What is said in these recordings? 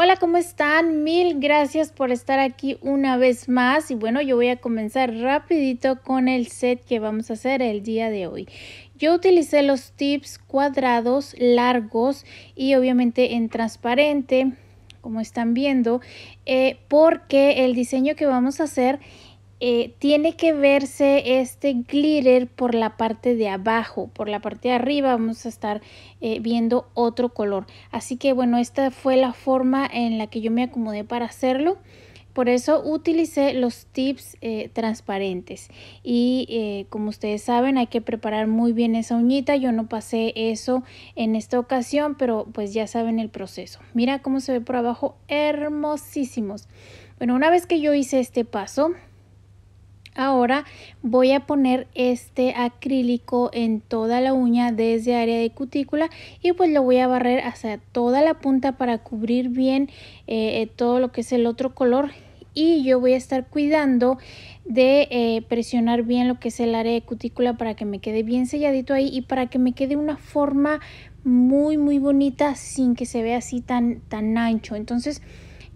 Hola, ¿cómo están? Mil gracias por estar aquí una vez más. Y bueno, yo voy a comenzar rapidito con el set que vamos a hacer el día de hoy. Yo utilicé los tips cuadrados, largos y obviamente en transparente, como están viendo, eh, porque el diseño que vamos a hacer eh, tiene que verse este glitter por la parte de abajo, por la parte de arriba vamos a estar eh, viendo otro color. Así que bueno, esta fue la forma en la que yo me acomodé para hacerlo. Por eso utilicé los tips eh, transparentes y como ustedes saben hay que preparar muy bien esa uñita. Yo no pasé eso en esta ocasión, pero pues ya saben el proceso. Mira cómo se ve por abajo, hermosísimos. Bueno, una vez que yo hice este paso, Ahora voy a poner este acrílico en toda la uña desde área de cutícula y pues lo voy a barrer hacia toda la punta para cubrir bien eh, todo lo que es el otro color y yo voy a estar cuidando de eh, presionar bien lo que es el área de cutícula para que me quede bien selladito ahí y para que me quede una forma muy muy bonita sin que se vea así tan tan ancho entonces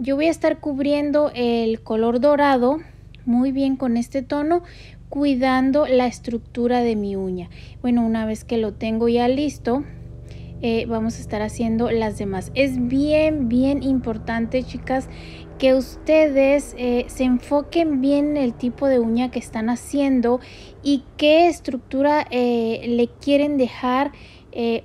yo voy a estar cubriendo el color dorado muy bien con este tono cuidando la estructura de mi uña. Bueno, una vez que lo tengo ya listo, eh, vamos a estar haciendo las demás. Es bien, bien importante, chicas, que ustedes eh, se enfoquen bien en el tipo de uña que están haciendo y qué estructura eh, le quieren dejar.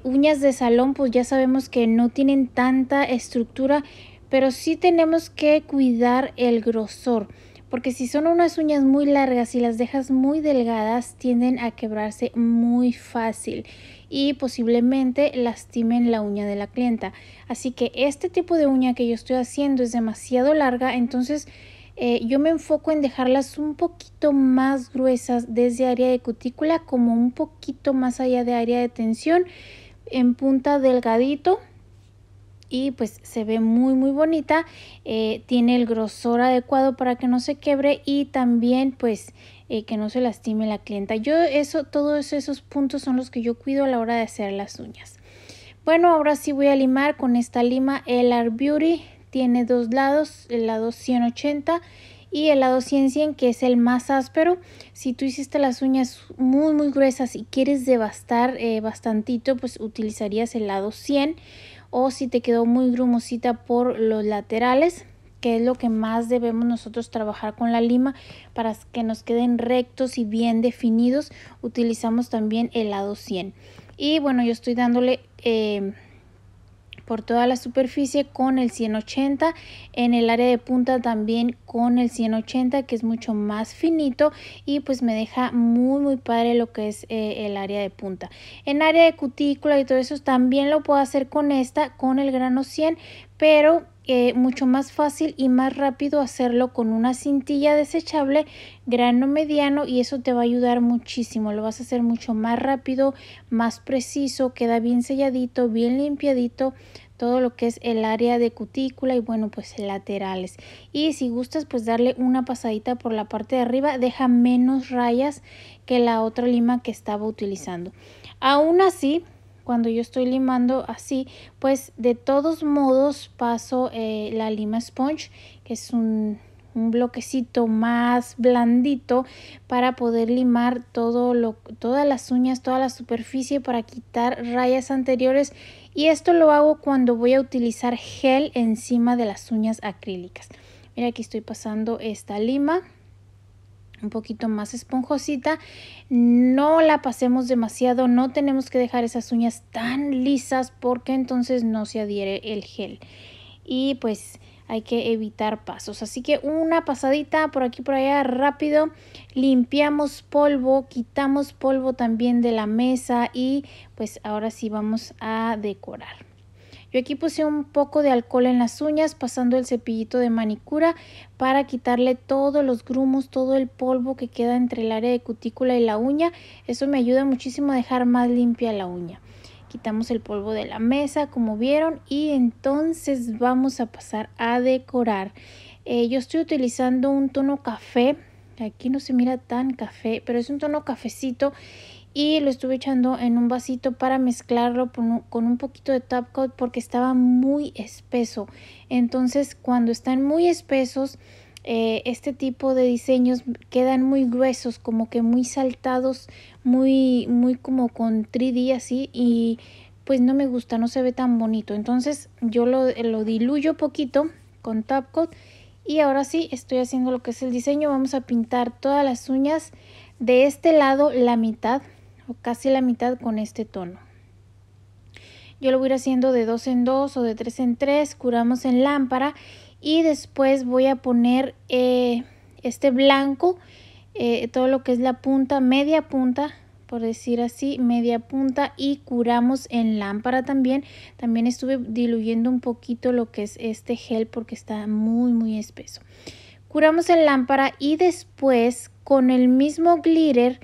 uñas de salón, pues ya sabemos que no tienen tanta estructura, pero sí tenemos que cuidar el grosor porque si son unas uñas muy largas y las dejas muy delgadas tienden a quebrarse muy fácil y posiblemente lastimen la uña de la clienta. Así que este tipo de uña que yo estoy haciendo es demasiado larga, entonces eh, yo me enfoco en dejarlas un poquito más gruesas desde área de cutícula como un poquito más allá de área de tensión en punta delgadito y pues se ve muy muy bonita eh, tiene el grosor adecuado para que no se quebre y también pues eh, que no se lastime la clienta yo eso todos esos puntos son los que yo cuido a la hora de hacer las uñas bueno ahora sí voy a limar con esta lima el Art Beauty tiene dos lados el lado 180 y el lado 100 que es el más áspero. Si tú hiciste las uñas muy muy gruesas y quieres devastar eh, bastantito, pues utilizarías el lado 100 o si te quedó muy grumosita por los laterales que es lo que más debemos nosotros trabajar con la lima para que nos queden rectos y bien definidos utilizamos también el lado 100 y bueno yo estoy dándole eh, por toda la superficie con el 180 en el área de punta también con el 180 que es mucho más finito y pues me deja muy muy padre lo que es eh, el área de punta en área de cutícula y todo eso también lo puedo hacer con esta con el grano 100 pero eh, mucho más fácil y más rápido hacerlo con una cintilla desechable grano mediano y eso te va a ayudar muchísimo lo vas a hacer mucho más rápido más preciso queda bien selladito bien limpiadito todo lo que es el área de cutícula y bueno pues laterales y si gustas pues darle una pasadita por la parte de arriba deja menos rayas que la otra lima que estaba utilizando aún así cuando yo estoy limando así, pues de todos modos paso eh, la lima sponge, que es un, bloquecito más blandito para poder limar todo todas las uñas, toda la superficie para quitar rayas anteriores y esto lo hago cuando voy a utilizar gel encima de las uñas acrílicas. Mira aquí estoy pasando esta lima un poquito más esponjosita. No la pasemos demasiado, no tenemos que dejar esas uñas tan lisas porque entonces no se adhiere el gel. Y pues hay que evitar pasos. Así que una pasadita por aquí por allá rápido. Limpiamos polvo, quitamos polvo también de la mesa y pues ahora sí vamos a decorar. Yo aquí puse un poco de alcohol en las uñas pasando el cepillito de manicura para quitarle todos los grumos, todo el polvo que queda entre el área de cutícula y la uña. Eso me ayuda muchísimo a dejar más limpia la uña. Quitamos el polvo de la mesa como vieron y entonces vamos a pasar a decorar. Eh, yo estoy utilizando un tono café. Aquí no se mira tan café, pero es un tono cafecito y lo estuve echando en un vasito para mezclarlo con un poquito de top coat porque estaba muy espeso. Entonces cuando están muy espesos eh, este tipo de diseños quedan muy gruesos, como que muy saltados, muy, muy como con 3D así y pues no me gusta, no se ve tan bonito. Entonces yo lo, lo diluyo poquito con top coat y ahora sí estoy haciendo lo que es el diseño. Vamos a pintar todas las uñas de este lado la mitad casi la mitad con este tono. Yo lo voy a ir haciendo de dos en dos o de tres en tres, curamos en lámpara y después voy a poner eh, este blanco, eh, todo lo que es la punta, media punta, por decir así, media punta y curamos en lámpara también. También estuve diluyendo un poquito lo que es este gel porque está muy muy espeso. Curamos en lámpara y después con el mismo glitter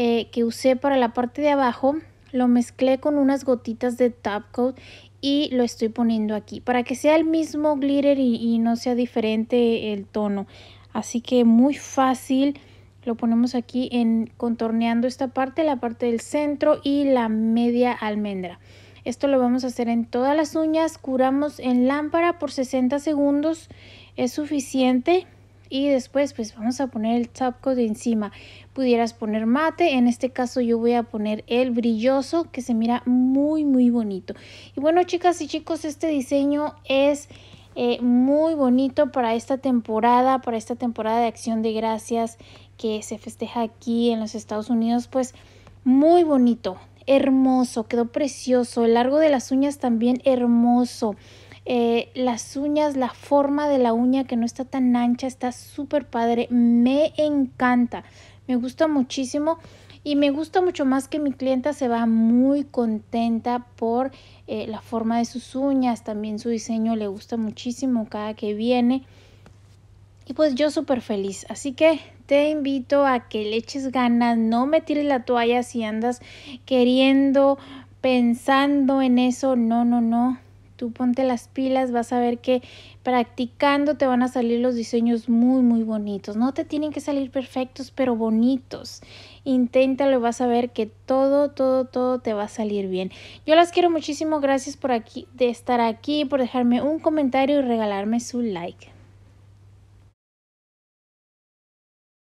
eh, que usé para la parte de abajo lo mezclé con unas gotitas de top coat y lo estoy poniendo aquí para que sea el mismo glitter y, y no sea diferente el tono así que muy fácil lo ponemos aquí en contorneando esta parte la parte del centro y la media almendra esto lo vamos a hacer en todas las uñas curamos en lámpara por 60 segundos es suficiente y después pues vamos a poner el top coat encima pudieras poner mate en este caso yo voy a poner el brilloso que se mira muy muy bonito y bueno chicas y chicos este diseño es eh, muy bonito para esta temporada para esta temporada de acción de gracias que se festeja aquí en los Estados Unidos pues muy bonito hermoso quedó precioso el largo de las uñas también hermoso eh, las uñas, la forma de la uña que no está tan ancha, está súper padre, me encanta, me gusta muchísimo y me gusta mucho más que mi clienta se va muy contenta por eh, la forma de sus uñas, también su diseño le gusta muchísimo cada que viene. Y pues yo súper feliz. Así que te invito a que le eches ganas, no me tires la toalla si andas queriendo, pensando en eso. No, no, no. Tú ponte las pilas, vas a ver que practicando te van a salir los diseños muy, muy bonitos. No te tienen que salir perfectos, pero bonitos. Inténtalo, vas a ver que todo, todo, todo te va a salir bien. Yo las quiero muchísimo. Gracias por aquí, de estar aquí, por dejarme un comentario y regalarme su like.